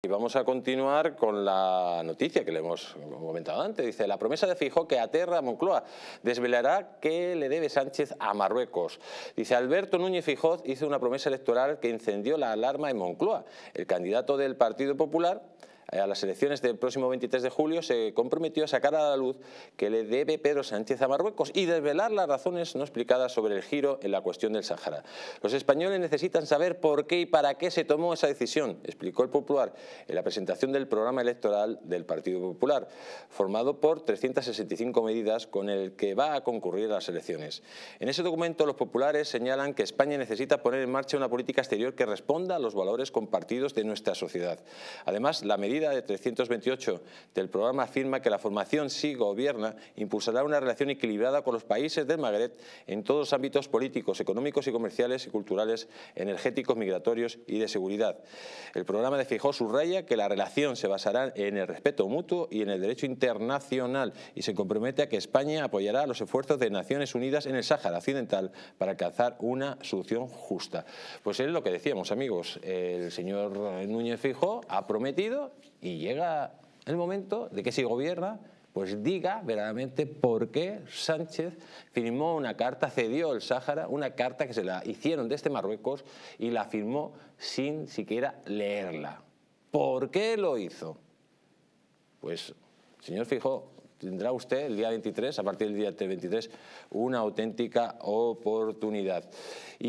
Y vamos a continuar con la noticia que le hemos comentado antes. Dice, la promesa de Fijó que aterra a Moncloa desvelará qué le debe Sánchez a Marruecos. Dice, Alberto Núñez Fijó hizo una promesa electoral que encendió la alarma en Moncloa. El candidato del Partido Popular a las elecciones del próximo 23 de julio se comprometió a sacar a la luz que le debe Pedro Sánchez a Marruecos y desvelar las razones no explicadas sobre el giro en la cuestión del Sahara. Los españoles necesitan saber por qué y para qué se tomó esa decisión, explicó el Popular en la presentación del programa electoral del Partido Popular, formado por 365 medidas con el que va a concurrir a las elecciones. En ese documento los populares señalan que España necesita poner en marcha una política exterior que responda a los valores compartidos de nuestra sociedad. Además, la medida de 328 del programa afirma que la formación sí gobierna impulsará una relación equilibrada con los países del Magreb en todos los ámbitos políticos, económicos y comerciales y culturales, energéticos, migratorios y de seguridad. El programa de Fijó subraya que la relación se basará en el respeto mutuo y en el derecho internacional y se compromete a que España apoyará los esfuerzos de Naciones Unidas en el Sáhara Occidental para alcanzar una solución justa. Pues es lo que decíamos, amigos. El señor Núñez Fijó ha prometido y llega el momento de que si gobierna, pues diga verdaderamente por qué Sánchez firmó una carta, cedió el Sáhara, una carta que se la hicieron desde Marruecos y la firmó sin siquiera leerla. ¿Por qué lo hizo? Pues, señor Fijo, tendrá usted el día 23, a partir del día 23, una auténtica oportunidad. Y